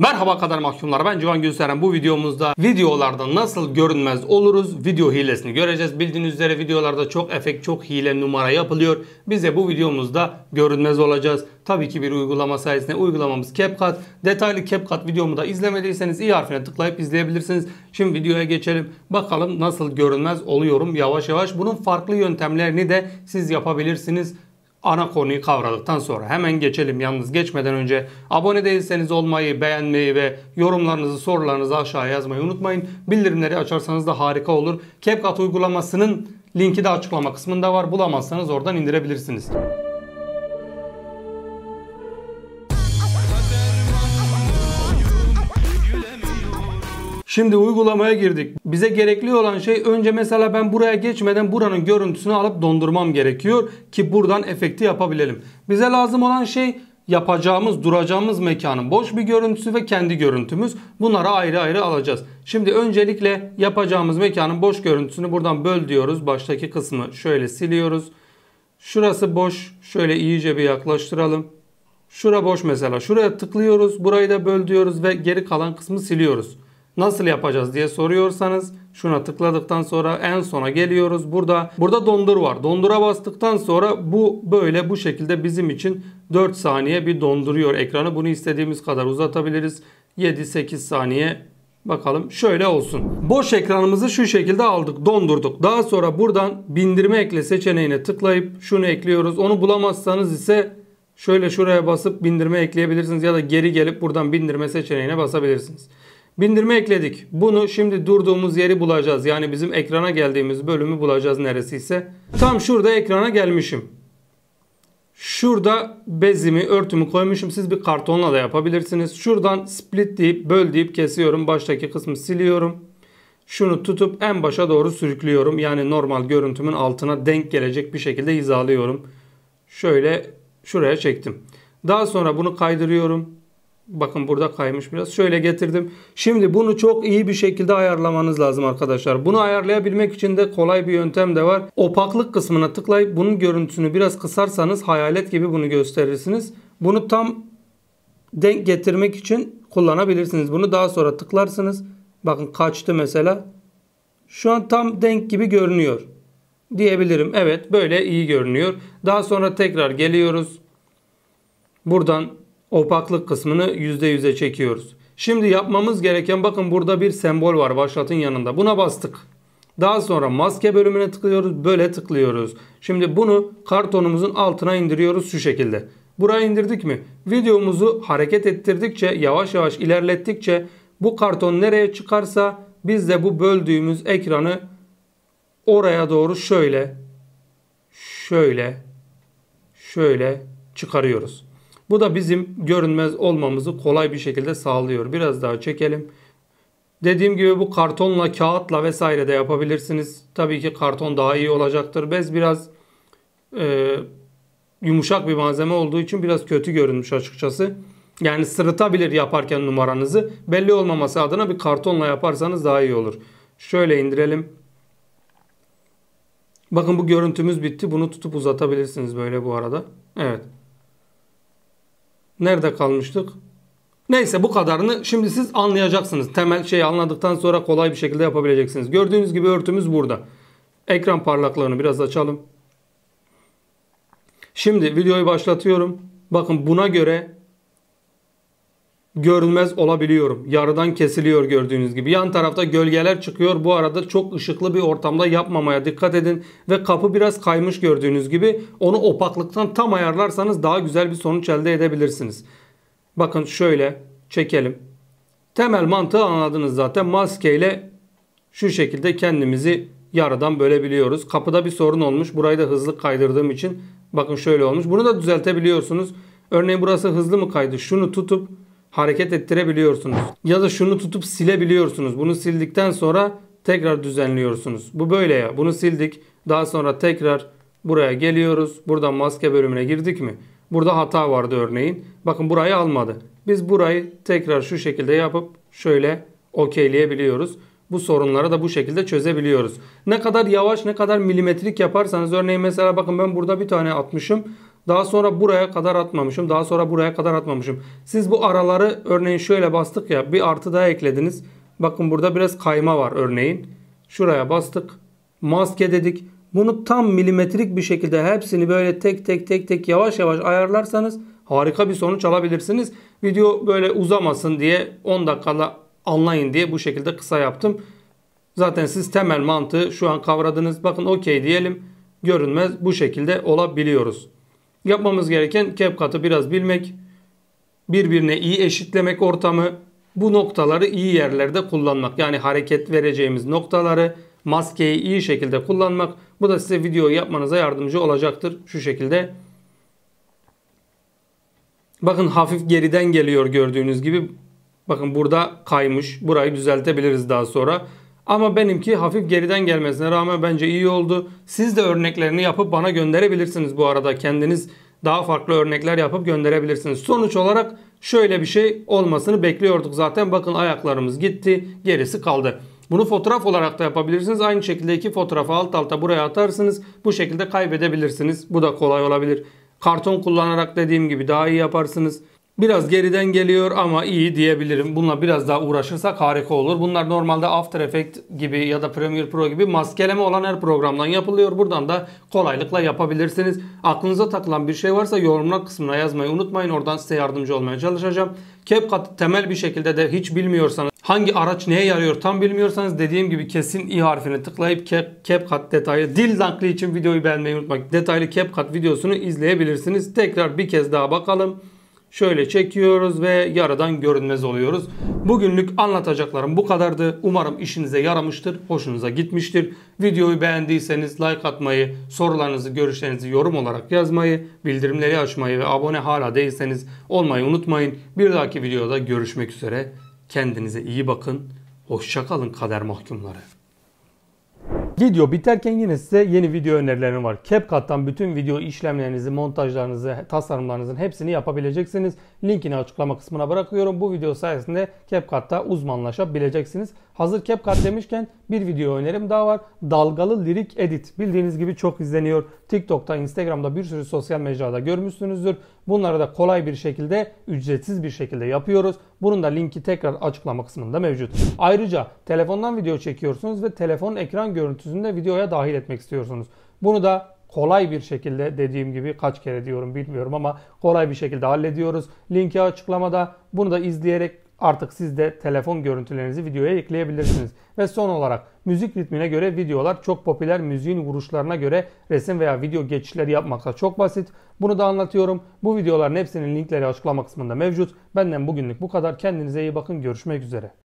Merhaba kadar mahkumlar ben Civan Gülseren bu videomuzda videolarda nasıl görünmez oluruz video hilesini göreceğiz. Bildiğiniz üzere videolarda çok efekt çok hile numara yapılıyor. Biz de bu videomuzda görünmez olacağız. Tabii ki bir uygulama sayesinde uygulamamız CapCut. Detaylı CapCut videomu da izlemediyseniz i harfine tıklayıp izleyebilirsiniz. Şimdi videoya geçelim. Bakalım nasıl görünmez oluyorum yavaş yavaş. Bunun farklı yöntemlerini de siz yapabilirsiniz ana konuyu kavradıktan sonra hemen geçelim. Yalnız geçmeden önce abone değilseniz olmayı, beğenmeyi ve yorumlarınızı, sorularınızı aşağıya yazmayı unutmayın. Bildirimleri açarsanız da harika olur. CapCut uygulamasının linki de açıklama kısmında var. Bulamazsanız oradan indirebilirsiniz. Şimdi uygulamaya girdik. Bize gerekli olan şey önce mesela ben buraya geçmeden buranın görüntüsünü alıp dondurmam gerekiyor ki buradan efekti yapabilelim. Bize lazım olan şey yapacağımız, duracağımız mekanın boş bir görüntüsü ve kendi görüntümüz. Bunları ayrı ayrı alacağız. Şimdi öncelikle yapacağımız mekanın boş görüntüsünü buradan böl diyoruz. Baştaki kısmı şöyle siliyoruz. Şurası boş. Şöyle iyice bir yaklaştıralım. Şura boş mesela. Şuraya tıklıyoruz. Burayı da böl diyoruz ve geri kalan kısmı siliyoruz nasıl yapacağız diye soruyorsanız şuna tıkladıktan sonra en sona geliyoruz. Burada burada dondur var. Dondura bastıktan sonra bu böyle bu şekilde bizim için 4 saniye bir donduruyor ekranı. Bunu istediğimiz kadar uzatabiliriz. 7-8 saniye Bakalım şöyle olsun. Boş ekranımızı şu şekilde aldık dondurduk. Daha sonra buradan bindirme ekle seçeneğine tıklayıp şunu ekliyoruz. Onu bulamazsanız ise şöyle şuraya basıp bindirme ekleyebilirsiniz ya da geri gelip buradan bindirme seçeneğine basabilirsiniz. Bindirme ekledik. Bunu şimdi durduğumuz yeri bulacağız. Yani bizim ekrana geldiğimiz bölümü bulacağız neresiyse. Tam şurada ekrana gelmişim. Şurada bezimi, örtümü koymuşum. Siz bir kartonla da yapabilirsiniz. Şuradan split deyip böl deyip kesiyorum. Baştaki kısmı siliyorum. Şunu tutup en başa doğru sürüklüyorum. Yani normal görüntümün altına denk gelecek bir şekilde hizalıyorum. Şöyle şuraya çektim. Daha sonra bunu kaydırıyorum. Bakın burada kaymış biraz. Şöyle getirdim. Şimdi bunu çok iyi bir şekilde ayarlamanız lazım arkadaşlar. Bunu ayarlayabilmek için de kolay bir yöntem de var. Opaklık kısmına tıklayıp bunun görüntüsünü biraz kısarsanız hayalet gibi bunu gösterirsiniz. Bunu tam denk getirmek için kullanabilirsiniz. Bunu daha sonra tıklarsınız. Bakın kaçtı mesela. Şu an tam denk gibi görünüyor. Diyebilirim. Evet böyle iyi görünüyor. Daha sonra tekrar geliyoruz. Buradan opaklık kısmını %100'e çekiyoruz. Şimdi yapmamız gereken bakın burada bir sembol var başlatın yanında. Buna bastık. Daha sonra maske bölümüne tıklıyoruz. Böyle tıklıyoruz. Şimdi bunu kartonumuzun altına indiriyoruz şu şekilde. Buraya indirdik mi? Videomuzu hareket ettirdikçe yavaş yavaş ilerlettikçe bu karton nereye çıkarsa biz de bu böldüğümüz ekranı oraya doğru şöyle şöyle şöyle çıkarıyoruz. Bu da bizim görünmez olmamızı kolay bir şekilde sağlıyor. Biraz daha çekelim. Dediğim gibi bu kartonla, kağıtla vesaire de yapabilirsiniz. Tabii ki karton daha iyi olacaktır. Bez biraz e, yumuşak bir malzeme olduğu için biraz kötü görünmüş açıkçası. Yani sırıtabilir yaparken numaranızı. Belli olmaması adına bir kartonla yaparsanız daha iyi olur. Şöyle indirelim. Bakın bu görüntümüz bitti. Bunu tutup uzatabilirsiniz böyle bu arada. Evet. Nerede kalmıştık? Neyse bu kadarını şimdi siz anlayacaksınız. Temel şeyi anladıktan sonra kolay bir şekilde yapabileceksiniz. Gördüğünüz gibi örtümüz burada. Ekran parlaklığını biraz açalım. Şimdi videoyu başlatıyorum. Bakın buna göre Görünmez olabiliyorum. Yarıdan kesiliyor gördüğünüz gibi. Yan tarafta gölgeler çıkıyor. Bu arada çok ışıklı bir ortamda yapmamaya dikkat edin. Ve kapı biraz kaymış gördüğünüz gibi. Onu opaklıktan tam ayarlarsanız daha güzel bir sonuç elde edebilirsiniz. Bakın şöyle çekelim. Temel mantığı anladınız zaten. Maskeyle şu şekilde kendimizi yarıdan bölebiliyoruz. Kapıda bir sorun olmuş. Burayı da hızlı kaydırdığım için bakın şöyle olmuş. Bunu da düzeltebiliyorsunuz. Örneğin burası hızlı mı kaydı? Şunu tutup hareket ettirebiliyorsunuz. Ya da şunu tutup silebiliyorsunuz. Bunu sildikten sonra tekrar düzenliyorsunuz. Bu böyle ya. Bunu sildik. Daha sonra tekrar buraya geliyoruz. Buradan maske bölümüne girdik mi? Burada hata vardı örneğin. Bakın burayı almadı. Biz burayı tekrar şu şekilde yapıp şöyle okeyleyebiliyoruz. Bu sorunları da bu şekilde çözebiliyoruz. Ne kadar yavaş ne kadar milimetrik yaparsanız örneğin mesela bakın ben burada bir tane atmışım. Daha sonra buraya kadar atmamışım. Daha sonra buraya kadar atmamışım. Siz bu araları örneğin şöyle bastık ya bir artı daha eklediniz. Bakın burada biraz kayma var örneğin. Şuraya bastık. Maske dedik. Bunu tam milimetrik bir şekilde hepsini böyle tek tek tek tek yavaş yavaş ayarlarsanız harika bir sonuç alabilirsiniz. Video böyle uzamasın diye 10 dakikada anlayın diye bu şekilde kısa yaptım. Zaten siz temel mantığı şu an kavradınız. Bakın okey diyelim. Görünmez bu şekilde olabiliyoruz. Yapmamız gereken CapCut'ı biraz bilmek, birbirine iyi eşitlemek ortamı, bu noktaları iyi yerlerde kullanmak. Yani hareket vereceğimiz noktaları, maskeyi iyi şekilde kullanmak. Bu da size video yapmanıza yardımcı olacaktır. Şu şekilde. Bakın hafif geriden geliyor gördüğünüz gibi. Bakın burada kaymış. Burayı düzeltebiliriz daha sonra. Ama benimki hafif geriden gelmesine rağmen bence iyi oldu. Siz de örneklerini yapıp bana gönderebilirsiniz bu arada. Kendiniz daha farklı örnekler yapıp gönderebilirsiniz. Sonuç olarak şöyle bir şey olmasını bekliyorduk zaten. Bakın ayaklarımız gitti, gerisi kaldı. Bunu fotoğraf olarak da yapabilirsiniz. Aynı şekilde iki fotoğrafı alt alta buraya atarsınız. Bu şekilde kaybedebilirsiniz. Bu da kolay olabilir. Karton kullanarak dediğim gibi daha iyi yaparsınız. Biraz geriden geliyor ama iyi diyebilirim. Bununla biraz daha uğraşırsak harika olur. Bunlar normalde After Effects gibi ya da Premiere Pro gibi maskeleme olan her programdan yapılıyor. Buradan da kolaylıkla yapabilirsiniz. Aklınıza takılan bir şey varsa yorumlar kısmına yazmayı unutmayın. Oradan size yardımcı olmaya çalışacağım. CapCut temel bir şekilde de hiç bilmiyorsanız hangi araç neye yarıyor tam bilmiyorsanız dediğim gibi kesin i harfine tıklayıp Cap, CapCut detaylı dil nakli için videoyu beğenmeyi unutmayın. Detaylı CapCut videosunu izleyebilirsiniz. Tekrar bir kez daha bakalım. Şöyle çekiyoruz ve yarıdan görünmez oluyoruz. Bugünlük anlatacaklarım bu kadardı. Umarım işinize yaramıştır, hoşunuza gitmiştir. Videoyu beğendiyseniz like atmayı, sorularınızı, görüşlerinizi yorum olarak yazmayı, bildirimleri açmayı ve abone hala değilseniz olmayı unutmayın. Bir dahaki videoda görüşmek üzere. Kendinize iyi bakın. Hoşçakalın kader mahkumları. Video biterken yine size yeni video önerilerim var. CapCut'tan bütün video işlemlerinizi, montajlarınızı, tasarımlarınızın hepsini yapabileceksiniz. Linkini açıklama kısmına bırakıyorum. Bu video sayesinde CapCut'ta uzmanlaşabileceksiniz. Hazır CapCut demişken bir video önerim daha var. Dalgalı Lirik Edit. Bildiğiniz gibi çok izleniyor. TikTok'ta, Instagram'da bir sürü sosyal mecrada görmüşsünüzdür. Bunları da kolay bir şekilde ücretsiz bir şekilde yapıyoruz. Bunun da linki tekrar açıklama kısmında mevcut. Ayrıca telefondan video çekiyorsunuz ve telefon ekran görüntüsünde videoya dahil etmek istiyorsunuz. Bunu da kolay bir şekilde dediğim gibi kaç kere diyorum bilmiyorum ama kolay bir şekilde hallediyoruz. Linki açıklamada. Bunu da izleyerek Artık siz de telefon görüntülerinizi videoya ekleyebilirsiniz. Ve son olarak müzik ritmine göre videolar çok popüler müziğin vuruşlarına göre resim veya video geçişleri yapmakta çok basit. Bunu da anlatıyorum. Bu videoların hepsinin linkleri açıklama kısmında mevcut. Benden bugünlük bu kadar. Kendinize iyi bakın. Görüşmek üzere.